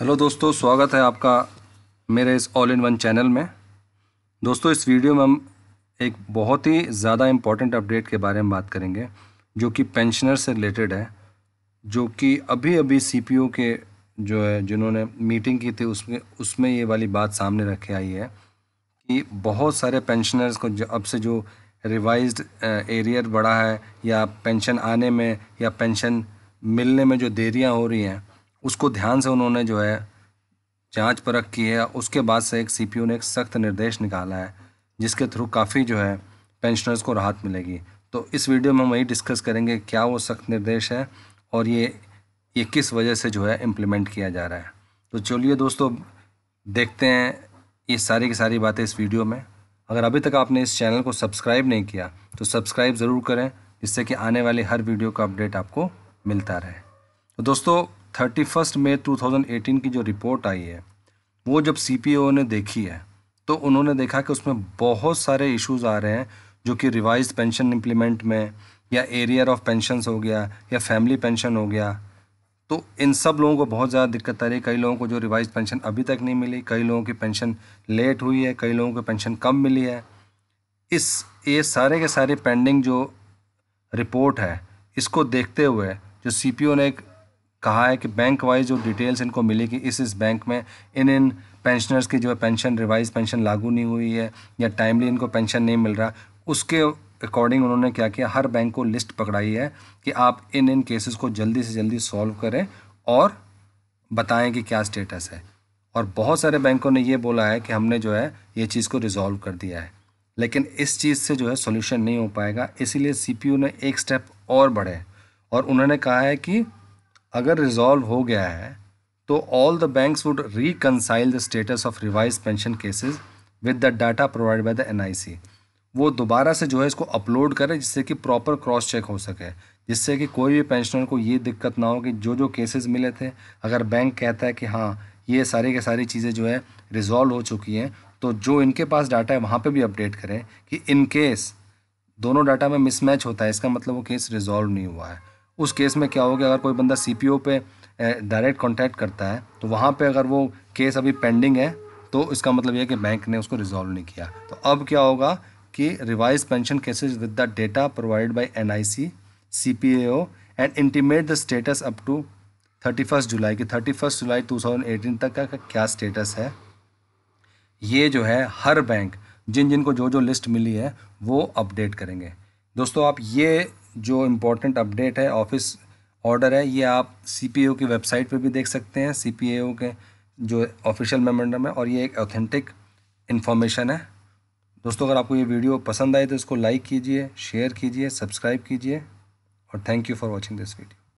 hello दोस्तों स्वागत है आपका मेरे इस ऑल इन वन चैनल में दोस्तों इस वीडियो में हम एक बहुत ही ज़्यादा इम्पॉर्टेंट अपडेट के बारे में बात करेंगे जो कि पेंशनर से रिलेटेड है जो कि अभी अभी सीपीओ के जो है जिन्होंने मीटिंग की थी उसमें उसमें ये वाली बात सामने रखे आई है कि बहुत सारे पेंशनर्स को अब से जो रिवाइज एरियर बढ़ा है या पेंशन आने में या पेंशन मिलने में जो देरियाँ हो रही हैं उसको ध्यान से उन्होंने जो है जांच परख की है उसके बाद से एक सी ने एक सख्त निर्देश निकाला है जिसके थ्रू काफ़ी जो है पेंशनर्स को राहत मिलेगी तो इस वीडियो में हम वही डिस्कस करेंगे क्या वो सख्त निर्देश है और ये ये किस वजह से जो है इम्प्लीमेंट किया जा रहा है तो चलिए दोस्तों देखते हैं ये सारी की सारी बातें इस वीडियो में अगर अभी तक आपने इस चैनल को सब्सक्राइब नहीं किया तो सब्सक्राइब ज़रूर करें जिससे कि आने वाली हर वीडियो का अपडेट आपको मिलता रहे तो दोस्तों thirty first May two thousand eighteen की जो रिपोर्ट आई है वो जब सी पी ओ ने देखी है तो उन्होंने देखा कि उसमें बहुत सारे इश्यूज आ रहे हैं जो कि रिवाइज पेंशन इम्प्लीमेंट में या एरियर ऑफ पेंशन हो गया या फैमिली पेंशन हो गया तो इन सब लोगों को बहुत ज़्यादा दिक्कत आ रही है कई लोगों को जो रिवाइज पेंशन अभी तक नहीं मिली कई लोगों की पेंशन लेट हुई है कई लोगों को पेंशन कम मिली है इस ये सारे के सारे पेंडिंग जो रिपोर्ट है इसको देखते हुए जो सी ने एक कहा है कि बैंक वाइज जो डिटेल्स इनको मिलेगी इस इस बैंक में इन इन पेंशनर्स की जो है पेंशन रिवाइज पेंशन लागू नहीं हुई है या टाइमली इनको पेंशन नहीं मिल रहा उसके अकॉर्डिंग उन्होंने क्या किया हर बैंक को लिस्ट पकड़ाई है कि आप इन इन केसेस को जल्दी से जल्दी सॉल्व करें और बताएं कि क्या स्टेटस है और बहुत सारे बैंकों ने ये बोला है कि हमने जो है ये चीज़ को रिजॉल्व कर दिया है लेकिन इस चीज़ से जो है सोल्यूशन नहीं हो पाएगा इसीलिए सी ने एक स्टेप और बढ़े और उन्होंने कहा है कि अगर रिजॉल्व हो गया है तो all the banks would reconcile the status of revise pension cases with the data provide by the NIC वो दोबारा से जो है इसको अपलोड करें जिससे कि प्रॉपर क्रॉस चेक हो सके जिससे कि कोई भी पेंशनर को ये दिक्कत ना हो कि जो जो केसेस मिले थे अगर बैंक कहता है कि हाँ ये सारी के सारी चीज़ें जो है रिजॉल्व हो चुकी हैं तो जो इनके पास डाटा है वहाँ पे भी अपडेट करें कि इन केस दोनों डाटा में मिसमैच होता है इसका मतलब वो केस रिजॉल्व नहीं हुआ है उस केस में क्या होगा अगर कोई बंदा सी पी ओ पे डायरेक्ट कॉन्टैक्ट करता है तो वहाँ पर अगर वो केस अभी पेंडिंग है तो इसका मतलब यह कि बैंक ने उसको रिजॉल्व नहीं किया तो अब क्या होगा कि revise pension cases with the data provide by N I C C P A O and intimate the status up to thirty first July की thirty first July two thousand eighteen तक का क्या स्टेटस है ये जो है हर bank जिन जिनको जो जो लिस्ट मिली है वो अपडेट करेंगे दोस्तों आप ये जो इम्पोर्टेंट अपडेट है ऑफिस ऑर्डर है ये आप सी की वेबसाइट पर भी देख सकते हैं सी के जो ऑफिशियल मेमोरेंडम है और ये एक ऑथेंटिक इन्फॉर्मेशन है दोस्तों अगर आपको ये वीडियो पसंद आए तो इसको लाइक कीजिए शेयर कीजिए सब्सक्राइब कीजिए और thank you for watching this video